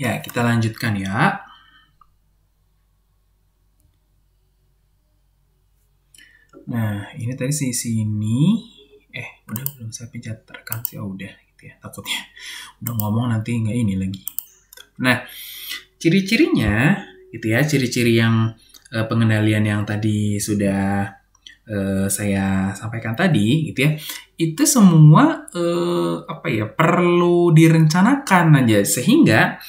Ya, kita lanjutkan ya. Nah, ini tadi sisi ini. Eh, udah belum saya pencet rekam sih. Oh, udah gitu ya. Takutnya udah ngomong nanti nggak ini lagi. Nah, ciri-cirinya gitu ya, ciri-ciri yang eh, pengendalian yang tadi sudah eh, saya sampaikan tadi gitu ya itu semua eh, apa ya perlu direncanakan aja sehingga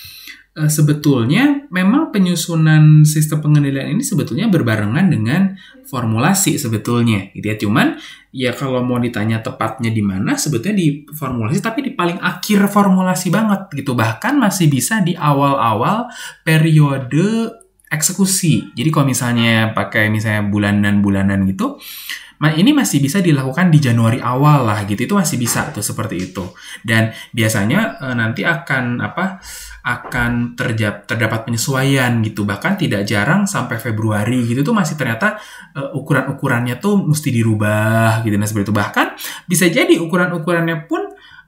Eh, sebetulnya memang penyusunan sistem pengendalian ini sebetulnya berbarengan dengan formulasi sebetulnya gitu ya cuman ya kalau mau ditanya tepatnya di mana sebetulnya di formulasi tapi di paling akhir formulasi banget gitu bahkan masih bisa di awal-awal periode eksekusi. Jadi kalau misalnya pakai misalnya bulanan-bulanan gitu, ini masih bisa dilakukan di Januari awal lah gitu. Itu masih bisa tuh seperti itu. Dan biasanya eh, nanti akan apa? akan terjap, terdapat penyesuaian gitu bahkan tidak jarang sampai Februari gitu tuh masih ternyata uh, ukuran-ukurannya tuh mesti dirubah gitu nah seperti itu bahkan bisa jadi ukuran-ukurannya pun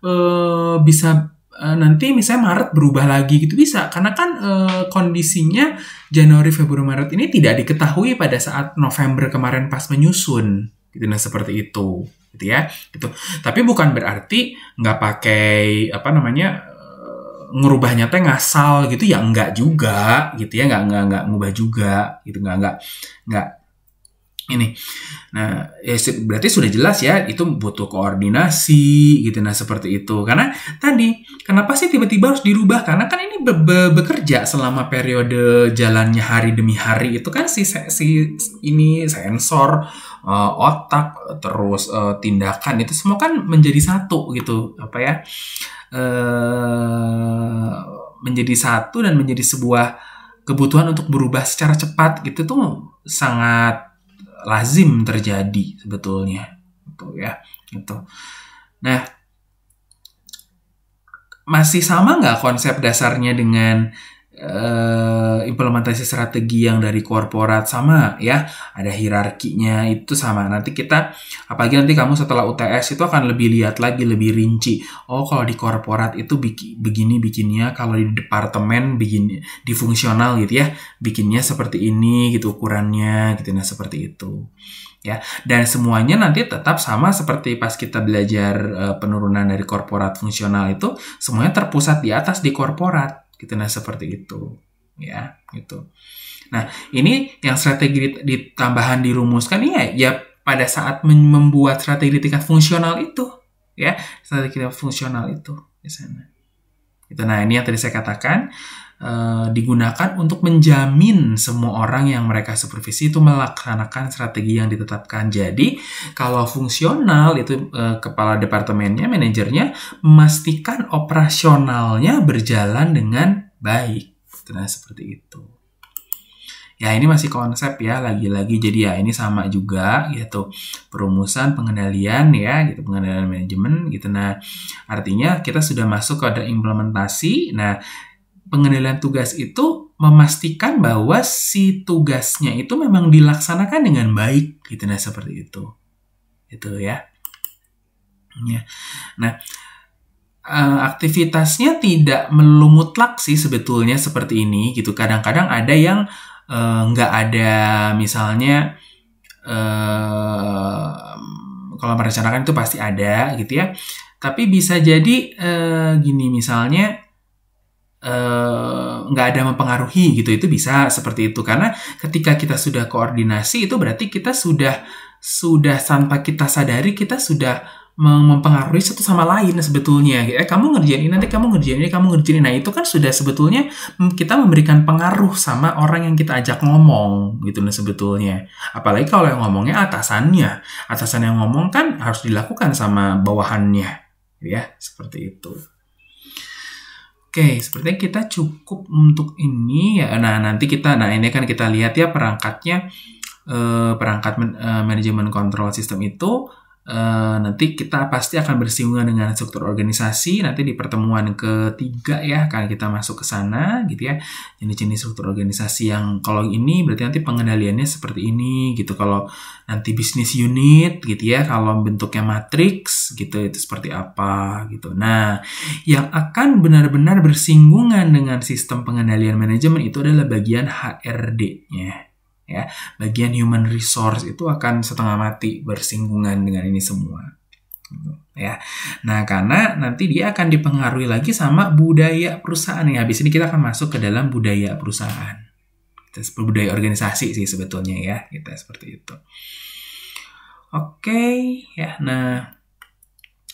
uh, bisa eh, nanti misalnya Maret berubah lagi gitu bisa karena kan e, kondisinya Januari Februari Maret ini tidak diketahui pada saat November kemarin pas menyusun gitu nah seperti itu gitu ya gitu tapi bukan berarti nggak pakai apa namanya ngerubahnya teh ngasal gitu ya enggak juga gitu ya enggak enggak enggak ngubah juga gitu enggak enggak enggak ini. Nah, ya, berarti sudah jelas ya itu butuh koordinasi gitu nah seperti itu. Karena tadi kenapa sih tiba-tiba harus dirubah? Karena kan ini be be bekerja selama periode jalannya hari demi hari itu kan si si ini sensor uh, otak terus uh, tindakan itu semua kan menjadi satu gitu apa ya? Eh, menjadi satu dan menjadi sebuah kebutuhan untuk berubah secara cepat gitu tuh sangat lazim terjadi sebetulnya gitu ya gitu nah masih sama nggak konsep dasarnya dengan uh, implementasi strategi yang dari korporat sama ya ada hierarkinya itu sama nanti kita apalagi nanti kamu setelah UTS itu akan lebih lihat lagi lebih rinci oh kalau di korporat itu begini bikinnya kalau di departemen begini di fungsional gitu ya bikinnya seperti ini gitu ukurannya gitu nah seperti itu ya dan semuanya nanti tetap sama seperti pas kita belajar uh, penurunan dari korporat fungsional itu semuanya terpusat di atas di korporat gitu nah seperti itu ya gitu nah ini yang strategi ditambahan dirumuskan ya ya pada saat membuat strategi tingkat fungsional itu ya strategi tingkat fungsional itu di sana itu nah ini yang tadi saya katakan e, digunakan untuk menjamin semua orang yang mereka supervisi itu melaksanakan strategi yang ditetapkan. Jadi, kalau fungsional itu e, kepala departemennya, manajernya memastikan operasionalnya berjalan dengan baik. Nah, seperti itu. Ya, ini masih konsep ya, lagi-lagi. Jadi ya, ini sama juga gitu. Perumusan pengendalian ya, gitu, pengendalian manajemen gitu. Nah, artinya kita sudah masuk ke ada implementasi. Nah, pengendalian tugas itu memastikan bahwa si tugasnya itu memang dilaksanakan dengan baik gitu nah seperti itu itu ya ya nah eh, aktivitasnya tidak melulu mutlak sih sebetulnya seperti ini gitu kadang-kadang ada yang eh, nggak uh, ada misalnya uh, kalau merencanakan itu pasti ada gitu ya tapi bisa jadi uh, gini misalnya Eh, nggak uh, ada mempengaruhi gitu itu bisa seperti itu karena ketika kita sudah koordinasi itu berarti kita sudah sudah tanpa kita sadari kita sudah mempengaruhi satu sama lain sebetulnya. Eh kamu ngerjain ini nanti kamu ngerjain ini kamu ngerjain ini. Nah itu kan sudah sebetulnya hmm, kita memberikan pengaruh sama orang yang kita ajak ngomong gitu nah sebetulnya. Apalagi kalau yang ngomongnya atasannya, atasan yang ngomong kan harus dilakukan sama bawahannya, ya seperti itu. Oke, sepertinya kita cukup untuk ini ya. Nah, nanti kita nah ini kan kita lihat ya perangkatnya eh, perangkat man, eh, manajemen kontrol sistem itu Eh, nanti kita pasti akan bersinggungan dengan struktur organisasi nanti di pertemuan ketiga ya akan kita masuk ke sana gitu ya jenis-jenis struktur organisasi yang kalau ini berarti nanti pengendaliannya seperti ini gitu kalau nanti bisnis unit gitu ya kalau bentuknya matriks gitu itu seperti apa gitu nah yang akan benar-benar bersinggungan dengan sistem pengendalian manajemen itu adalah bagian HRD-nya ya bagian human resource itu akan setengah mati bersinggungan dengan ini semua ya nah karena nanti dia akan dipengaruhi lagi sama budaya perusahaan ya habis ini kita akan masuk ke dalam budaya perusahaan budaya organisasi sih sebetulnya ya kita seperti itu oke ya nah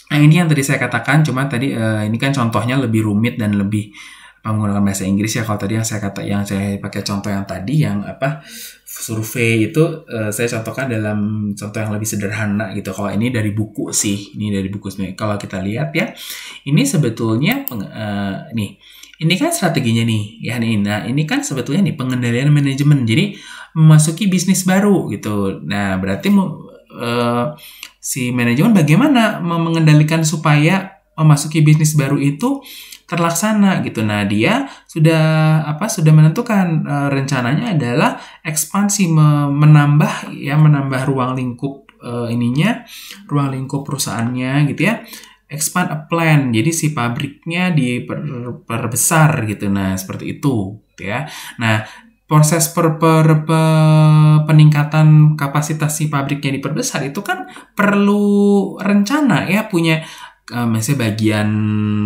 Nah ini yang tadi saya katakan, cuma tadi uh, ini kan contohnya lebih rumit dan lebih Ah, menggunakan bahasa Inggris ya kalau tadi yang saya kata yang saya pakai contoh yang tadi yang apa survei itu uh, saya contohkan dalam contoh yang lebih sederhana gitu kalau ini dari buku sih ini dari buku sebenarnya kalau kita lihat ya ini sebetulnya peng, uh, nih ini kan strateginya nih ya nih nah ini kan sebetulnya nih pengendalian manajemen jadi memasuki bisnis baru gitu nah berarti uh, si manajemen bagaimana mengendalikan supaya memasuki bisnis baru itu terlaksana gitu. Nah, dia sudah apa sudah menentukan e, rencananya adalah ekspansi me, menambah ya menambah ruang lingkup e, ininya, ruang lingkup perusahaannya gitu ya. Expand a plan. Jadi si pabriknya diperbesar gitu. Nah, seperti itu gitu ya. Nah, proses per, per, per peningkatan kapasitas si pabriknya diperbesar itu kan perlu rencana ya punya uh, eh, misalnya bagian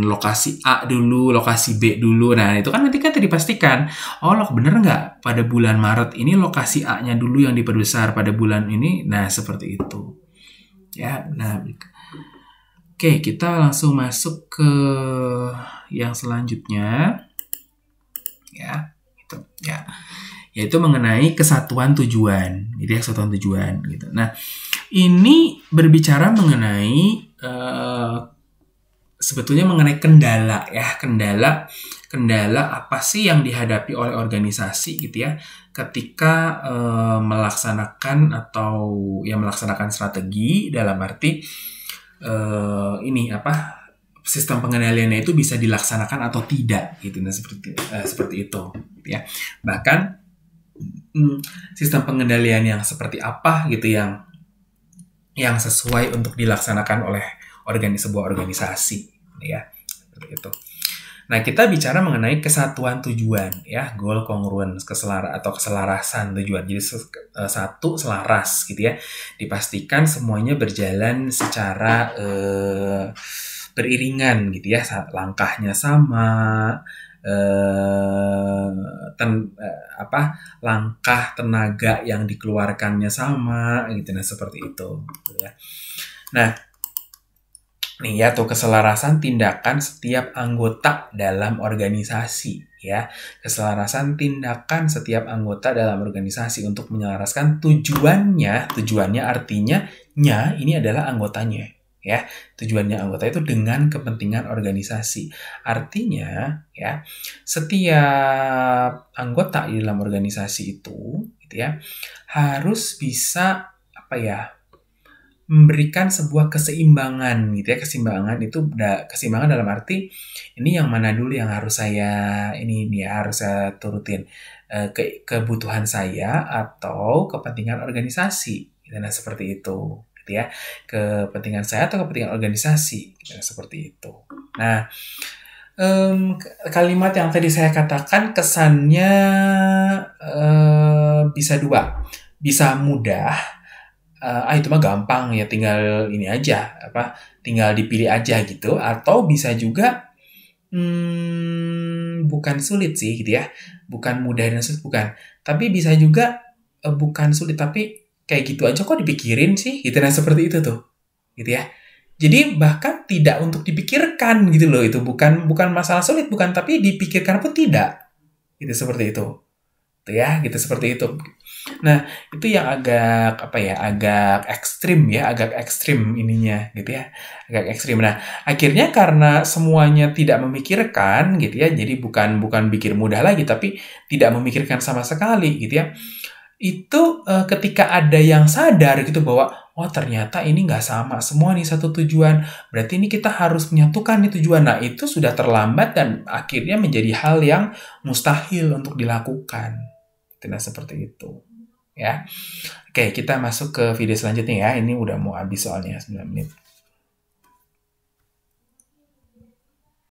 lokasi A dulu, lokasi B dulu. Nah, itu kan nanti kan tadi pastikan, oh lok bener nggak pada bulan Maret ini lokasi A-nya dulu yang diperbesar pada bulan ini. Nah, seperti itu. Ya, nah. Oke, kita langsung masuk ke yang selanjutnya. Ya, itu ya. Yaitu mengenai kesatuan tujuan. Jadi kesatuan tujuan gitu. Nah, ini berbicara mengenai eh, sebetulnya mengenai kendala ya kendala kendala apa sih yang dihadapi oleh organisasi gitu ya ketika e, melaksanakan atau ya melaksanakan strategi dalam arti e, ini apa sistem pengendaliannya itu bisa dilaksanakan atau tidak gitu nah seperti e, seperti itu gitu ya bahkan mm, sistem pengendalian yang seperti apa gitu yang yang sesuai untuk dilaksanakan oleh organi sebuah organisasi ya itu. Nah, kita bicara mengenai kesatuan tujuan ya, goal congruence, keselara atau keselarasan tujuan. Jadi eh, satu selaras gitu ya. Dipastikan semuanya berjalan secara eh, beriringan gitu ya, langkahnya sama, eh, ten, eh, apa langkah tenaga yang dikeluarkannya sama gitu nah seperti itu gitu ya. Nah, nih ya keselarasan tindakan setiap anggota dalam organisasi ya keselarasan tindakan setiap anggota dalam organisasi untuk menyelaraskan tujuannya tujuannya artinya nya ini adalah anggotanya ya tujuannya anggota itu dengan kepentingan organisasi artinya ya setiap anggota di dalam organisasi itu gitu ya harus bisa apa ya memberikan sebuah keseimbangan gitu ya keseimbangan itu da, keseimbangan dalam arti ini yang mana dulu yang harus saya ini ini ya, harus saya turutin e, ke, kebutuhan saya atau kepentingan organisasi gitu, nah seperti itu gitu ya kepentingan saya atau kepentingan organisasi gitu, nah, seperti itu nah um, kalimat yang tadi saya katakan kesannya uh, bisa dua bisa mudah uh, ah itu mah gampang ya tinggal ini aja apa tinggal dipilih aja gitu atau bisa juga hmm, bukan sulit sih gitu ya bukan mudah dan sulit bukan tapi bisa juga uh, bukan sulit tapi kayak gitu aja kok dipikirin sih gitu nah seperti itu tuh gitu ya jadi bahkan tidak untuk dipikirkan gitu loh itu bukan bukan masalah sulit bukan tapi dipikirkan pun tidak gitu seperti itu tuh ya gitu seperti itu Nah, itu yang agak apa ya, agak ekstrim ya, agak ekstrim ininya gitu ya, agak ekstrim. Nah, akhirnya karena semuanya tidak memikirkan gitu ya, jadi bukan bukan pikir mudah lagi, tapi tidak memikirkan sama sekali gitu ya. Itu e, ketika ada yang sadar gitu bahwa oh ternyata ini nggak sama semua nih satu tujuan berarti ini kita harus menyatukan nih tujuan nah itu sudah terlambat dan akhirnya menjadi hal yang mustahil untuk dilakukan tidak gitu, nah, seperti itu ya. Oke, kita masuk ke video selanjutnya ya. Ini udah mau habis soalnya 9 menit.